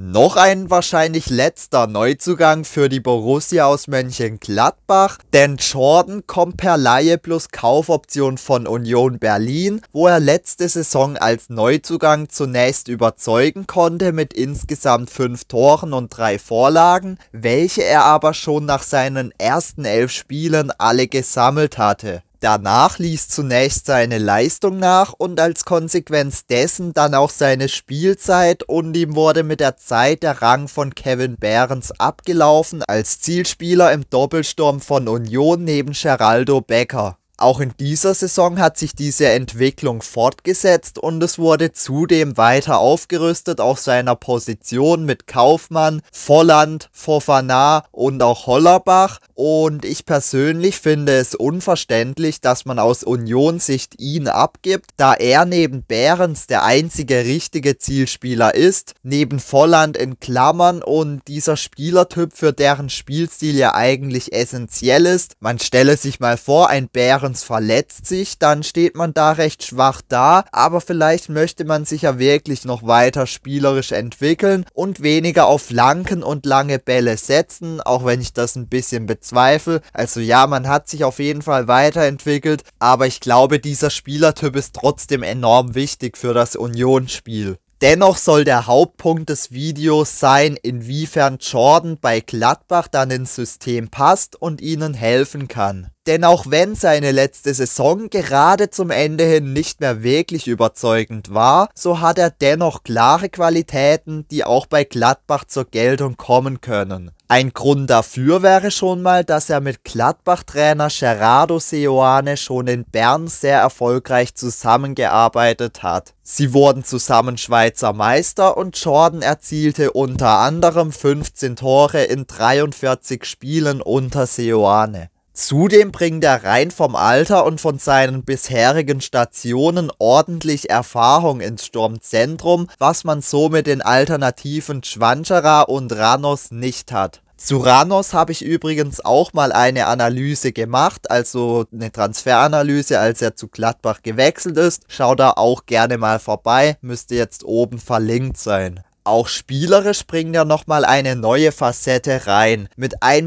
Noch ein wahrscheinlich letzter Neuzugang für die Borussia aus Mönchengladbach, denn Jordan kommt per Laie plus Kaufoption von Union Berlin, wo er letzte Saison als Neuzugang zunächst überzeugen konnte mit insgesamt fünf Toren und drei Vorlagen, welche er aber schon nach seinen ersten elf Spielen alle gesammelt hatte. Danach ließ zunächst seine Leistung nach und als Konsequenz dessen dann auch seine Spielzeit und ihm wurde mit der Zeit der Rang von Kevin Behrens abgelaufen als Zielspieler im Doppelsturm von Union neben Geraldo Becker. Auch in dieser Saison hat sich diese Entwicklung fortgesetzt und es wurde zudem weiter aufgerüstet auf seiner Position mit Kaufmann, Volland, Fofana und auch Hollerbach. Und ich persönlich finde es unverständlich, dass man aus Unionssicht ihn abgibt, da er neben Behrens der einzige richtige Zielspieler ist, neben Volland in Klammern und dieser Spielertyp, für deren Spielstil ja eigentlich essentiell ist. Man stelle sich mal vor, ein Behrens Behrens verletzt sich, dann steht man da recht schwach da, aber vielleicht möchte man sich ja wirklich noch weiter spielerisch entwickeln und weniger auf Flanken und lange Bälle setzen, auch wenn ich das ein bisschen bezweifle. Also ja, man hat sich auf jeden Fall weiterentwickelt, aber ich glaube, dieser Spielertyp ist trotzdem enorm wichtig für das Unionsspiel. Dennoch soll der Hauptpunkt des Videos sein, inwiefern Jordan bei Gladbach dann ins System passt und ihnen helfen kann. Denn auch wenn seine letzte Saison gerade zum Ende hin nicht mehr wirklich überzeugend war, so hat er dennoch klare Qualitäten, die auch bei Gladbach zur Geltung kommen können. Ein Grund dafür wäre schon mal, dass er mit Gladbach-Trainer Gerardo Seoane schon in Bern sehr erfolgreich zusammengearbeitet hat. Sie wurden zusammen Schweizer Meister und Jordan erzielte unter anderem 15 Tore in 43 Spielen unter Seoane. Zudem bringt er rein vom Alter und von seinen bisherigen Stationen ordentlich Erfahrung ins Sturmzentrum, was man so mit den alternativen Schwanchera und Ranos nicht hat. Zu Ranos habe ich übrigens auch mal eine Analyse gemacht, also eine Transferanalyse, als er zu Gladbach gewechselt ist. Schau da auch gerne mal vorbei, müsste jetzt oben verlinkt sein. Auch spielerisch bringt er nochmal eine neue Facette rein. Mit 1,90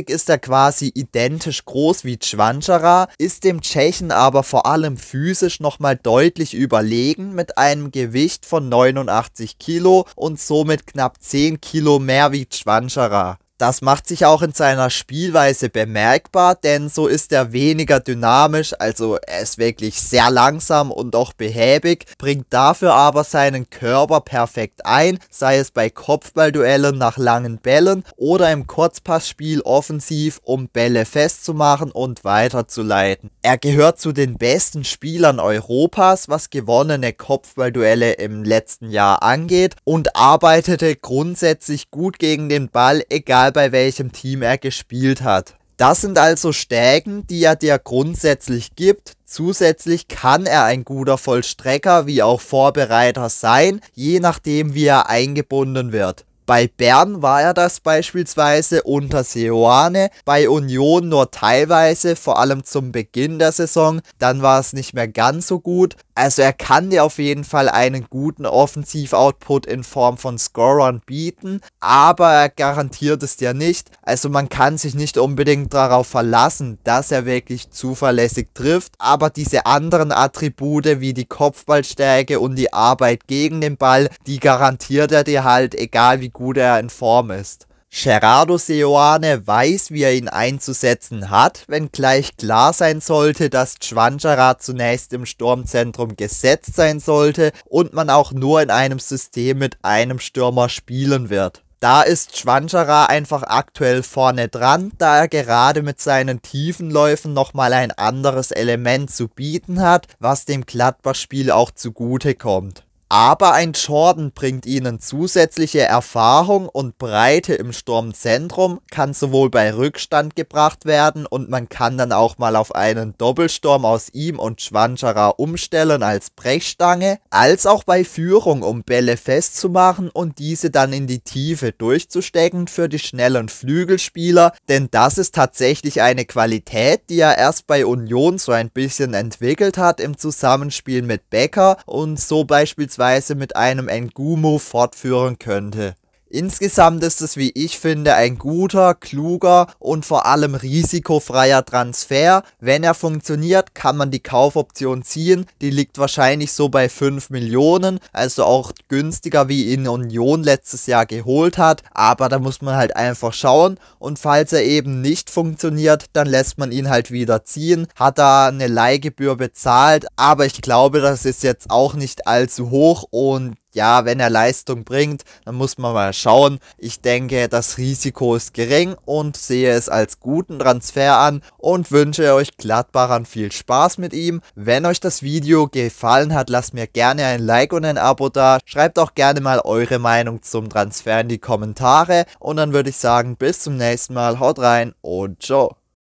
Meter ist er quasi identisch groß wie Cvanchara, ist dem Tschechen aber vor allem physisch nochmal deutlich überlegen mit einem Gewicht von 89 Kilo und somit knapp 10 Kilo mehr wie Cvanchara. Das macht sich auch in seiner Spielweise bemerkbar, denn so ist er weniger dynamisch, also er ist wirklich sehr langsam und auch behäbig, bringt dafür aber seinen Körper perfekt ein, sei es bei Kopfballduellen nach langen Bällen oder im Kurzpassspiel offensiv, um Bälle festzumachen und weiterzuleiten. Er gehört zu den besten Spielern Europas, was gewonnene Kopfballduelle im letzten Jahr angeht und arbeitete grundsätzlich gut gegen den Ball, egal egal bei welchem Team er gespielt hat. Das sind also Stärken, die er dir grundsätzlich gibt. Zusätzlich kann er ein guter Vollstrecker wie auch Vorbereiter sein, je nachdem wie er eingebunden wird. Bei Bern war er das beispielsweise unter Seoane, bei Union nur teilweise, vor allem zum Beginn der Saison, dann war es nicht mehr ganz so gut. Also er kann dir auf jeden Fall einen guten Offensiv-Output in Form von Scorern bieten, aber er garantiert es dir nicht. Also man kann sich nicht unbedingt darauf verlassen, dass er wirklich zuverlässig trifft, aber diese anderen Attribute wie die Kopfballstärke und die Arbeit gegen den Ball, die garantiert er dir halt, egal wie gut er in Form ist. Gerardo Seoane weiß, wie er ihn einzusetzen hat, wenngleich klar sein sollte, dass Chwanchara zunächst im Sturmzentrum gesetzt sein sollte und man auch nur in einem System mit einem Stürmer spielen wird. Da ist Schwanchara einfach aktuell vorne dran, da er gerade mit seinen tiefen Läufen nochmal ein anderes Element zu bieten hat, was dem Gladbach-Spiel auch zugute kommt. Aber ein Jordan bringt ihnen zusätzliche Erfahrung und Breite im Sturmzentrum, kann sowohl bei Rückstand gebracht werden und man kann dann auch mal auf einen Doppelsturm aus ihm und Schwanchara umstellen als Brechstange, als auch bei Führung, um Bälle festzumachen und diese dann in die Tiefe durchzustecken für die schnellen Flügelspieler, denn das ist tatsächlich eine Qualität, die er erst bei Union so ein bisschen entwickelt hat im Zusammenspiel mit Becker und so beispielsweise beispielsweise mit einem Engumo fortführen könnte Insgesamt ist es, wie ich finde, ein guter, kluger und vor allem risikofreier Transfer. Wenn er funktioniert, kann man die Kaufoption ziehen. Die liegt wahrscheinlich so bei 5 Millionen, also auch günstiger wie ihn Union letztes Jahr geholt hat. Aber da muss man halt einfach schauen. Und falls er eben nicht funktioniert, dann lässt man ihn halt wieder ziehen. Hat da eine Leihgebühr bezahlt, aber ich glaube, das ist jetzt auch nicht allzu hoch und ja, wenn er Leistung bringt, dann muss man mal schauen. Ich denke, das Risiko ist gering und sehe es als guten Transfer an und wünsche euch Gladbachern viel Spaß mit ihm. Wenn euch das Video gefallen hat, lasst mir gerne ein Like und ein Abo da. Schreibt auch gerne mal eure Meinung zum Transfer in die Kommentare und dann würde ich sagen, bis zum nächsten Mal, haut rein und ciao.